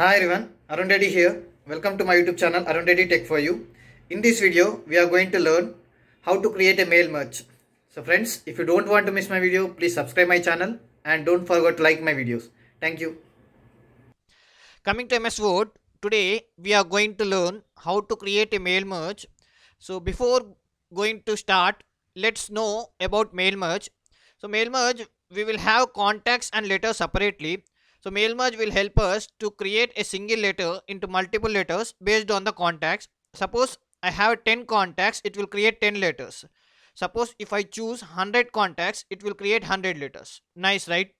Hi everyone, Arun Reddy here. Welcome to my YouTube channel Arun Reddy Tech for you. In this video, we are going to learn how to create a mail merge. So friends, if you don't want to miss my video, please subscribe my channel and don't forget to like my videos. Thank you. Coming to MS Word, today we are going to learn how to create a mail merge. So before going to start, let's know about mail merge. So mail merge, we will have contacts and letters separately. So mail merge will help us to create a single letter into multiple letters based on the contacts. Suppose I have 10 contacts, it will create 10 letters. Suppose if I choose 100 contacts, it will create 100 letters. Nice, right?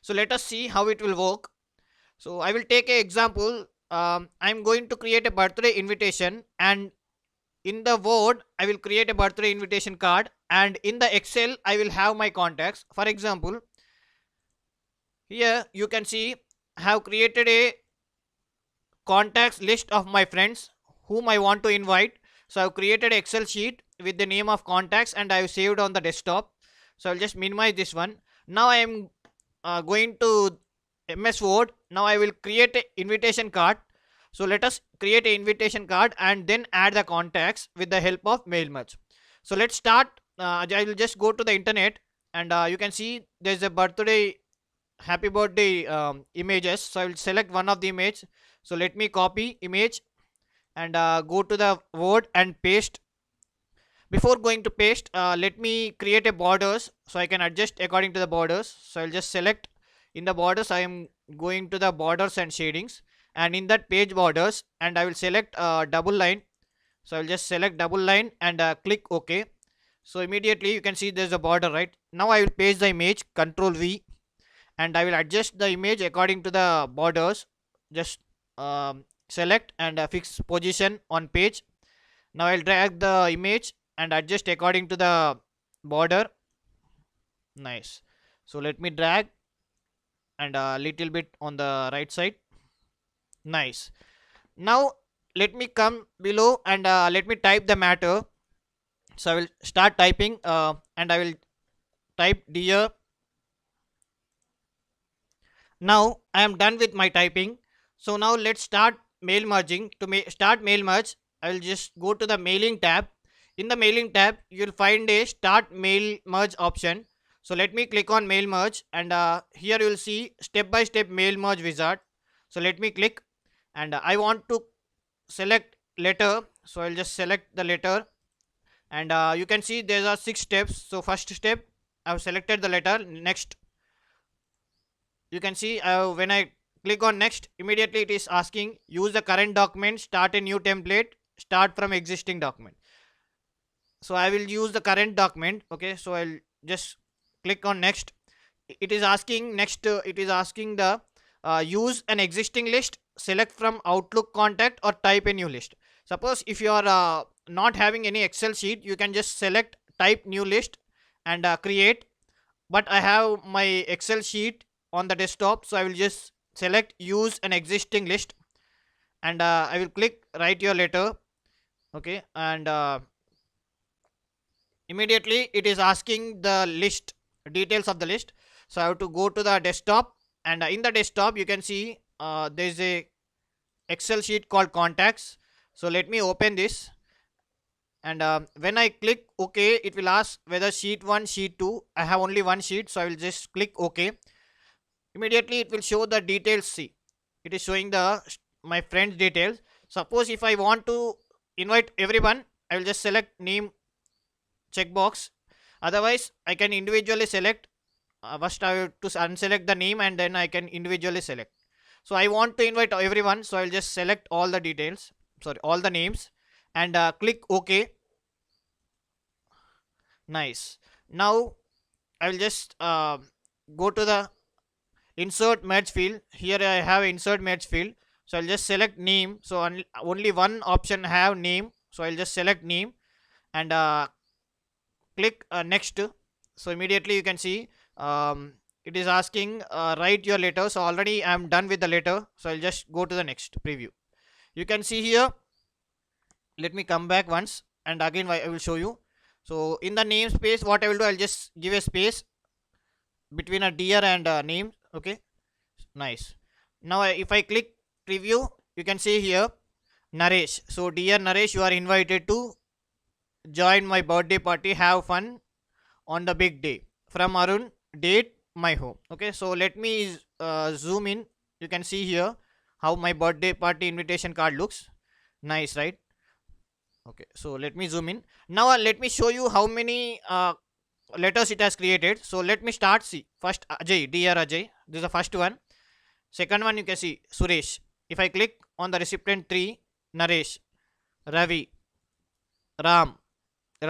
So let us see how it will work. So I will take an example. Um, I'm going to create a birthday invitation and in the word I will create a birthday invitation card and in the Excel I will have my contacts. For example, here you can see I have created a contacts list of my friends whom I want to invite. So I've created Excel sheet with the name of contacts and I've saved on the desktop. So I'll just minimize this one. Now I am uh, going to MS Word. Now I will create an invitation card. So let us create an invitation card and then add the contacts with the help of Mail Merge. So let's start. Uh, I will just go to the internet and uh, you can see there's a birthday happy birthday um, images so i will select one of the image so let me copy image and uh, go to the word and paste before going to paste uh, let me create a borders so i can adjust according to the borders so i'll just select in the borders i am going to the borders and shadings and in that page borders and i will select uh, double line so i'll just select double line and uh, click ok so immediately you can see there's a border right now i will paste the image control v and I will adjust the image according to the borders just um, select and uh, fix position on page now I'll drag the image and adjust according to the border nice so let me drag and a uh, little bit on the right side nice now let me come below and uh, let me type the matter so I will start typing uh, and I will type dear now I am done with my typing. So now let's start mail merging. To ma start mail merge, I will just go to the mailing tab. In the mailing tab, you'll find a start mail merge option. So let me click on mail merge and uh, here you'll see step by step mail merge wizard. So let me click and uh, I want to select letter. So I'll just select the letter and uh, you can see there are six steps. So first step, I've selected the letter. Next you can see uh, when I click on next immediately it is asking use the current document start a new template start from existing document so I will use the current document okay so I'll just click on next it is asking next uh, it is asking the uh, use an existing list select from outlook contact or type a new list suppose if you are uh, not having any excel sheet you can just select type new list and uh, create but i have my excel sheet on the desktop so i will just select use an existing list and uh, i will click write your letter okay and uh, immediately it is asking the list details of the list so i have to go to the desktop and in the desktop you can see uh, there is a excel sheet called contacts so let me open this and uh, when I click OK it will ask whether sheet 1 sheet 2 I have only one sheet so I will just click OK immediately it will show the details see it is showing the my friends details suppose if I want to invite everyone I will just select name checkbox otherwise I can individually select uh, first I have to unselect the name and then I can individually select so I want to invite everyone so I'll just select all the details sorry all the names and uh, click OK nice now I will just uh, go to the insert match field here i have insert match field so i'll just select name so only one option have name so i'll just select name and uh, click uh, next so immediately you can see um, it is asking uh, write your letter so already i am done with the letter so i'll just go to the next preview you can see here let me come back once and again i will show you so in the namespace what i will do i'll just give a space between a dear and a name okay nice now uh, if i click preview you can see here Naresh. So, dear Naresh, you are invited to join my birthday party. Have fun on the big day. From Arun, date my home. Okay, so let me uh, zoom in. You can see here how my birthday party invitation card looks. Nice, right? Okay, so let me zoom in. Now, uh, let me show you how many uh, letters it has created. So, let me start. See, first Ajay, dear Ajay this is the first one second one you can see suresh if i click on the recipient 3 naresh ravi ram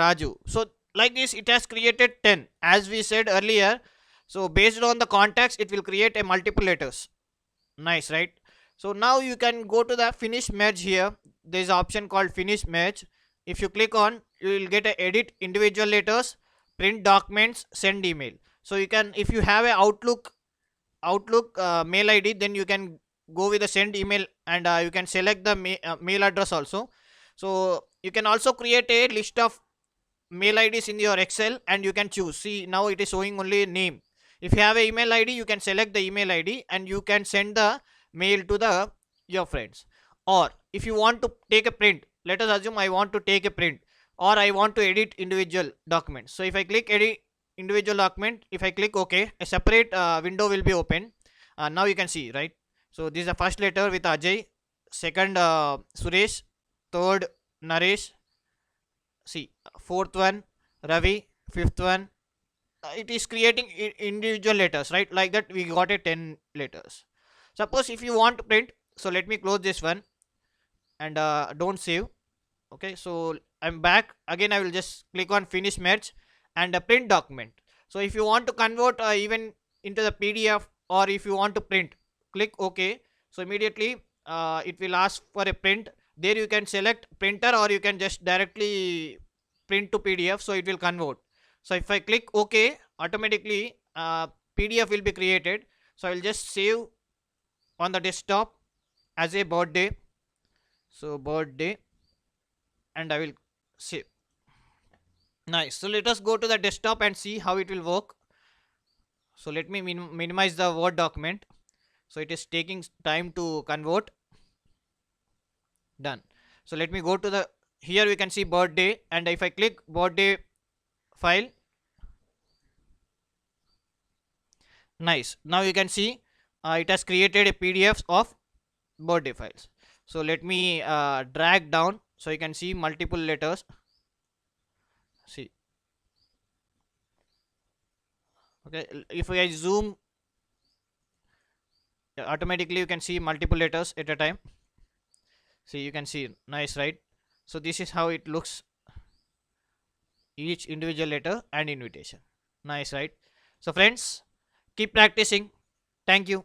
raju so like this it has created 10 as we said earlier so based on the context, it will create a multiple letters nice right so now you can go to the finish merge here there is option called finish merge if you click on you will get a edit individual letters print documents send email so you can if you have a outlook Outlook uh, mail ID, then you can go with the send email and uh, you can select the ma uh, mail address also. So you can also create a list of mail IDs in your Excel and you can choose. See now it is showing only name. If you have a email ID, you can select the email ID and you can send the mail to the your friends. Or if you want to take a print, let us assume I want to take a print or I want to edit individual documents. So if I click edit individual document if i click ok a separate uh, window will be open uh, now you can see right so this is the first letter with ajay second uh, suresh third naresh see fourth one ravi fifth one uh, it is creating individual letters right like that we got a 10 letters suppose if you want to print so let me close this one and uh, don't save okay so i'm back again i will just click on finish merge and a print document. So if you want to convert uh, even into the PDF or if you want to print, click OK. So immediately uh, it will ask for a print. There you can select printer or you can just directly print to PDF. So it will convert. So if I click OK, automatically uh, PDF will be created. So I will just save on the desktop as a birthday. So birthday and I will save nice so let us go to the desktop and see how it will work so let me min minimize the word document so it is taking time to convert done so let me go to the here we can see birthday and if i click birthday file nice now you can see uh, it has created a pdf of birthday files so let me uh, drag down so you can see multiple letters see okay if I zoom automatically you can see multiple letters at a time see you can see nice right so this is how it looks each individual letter and invitation nice right so friends keep practicing thank you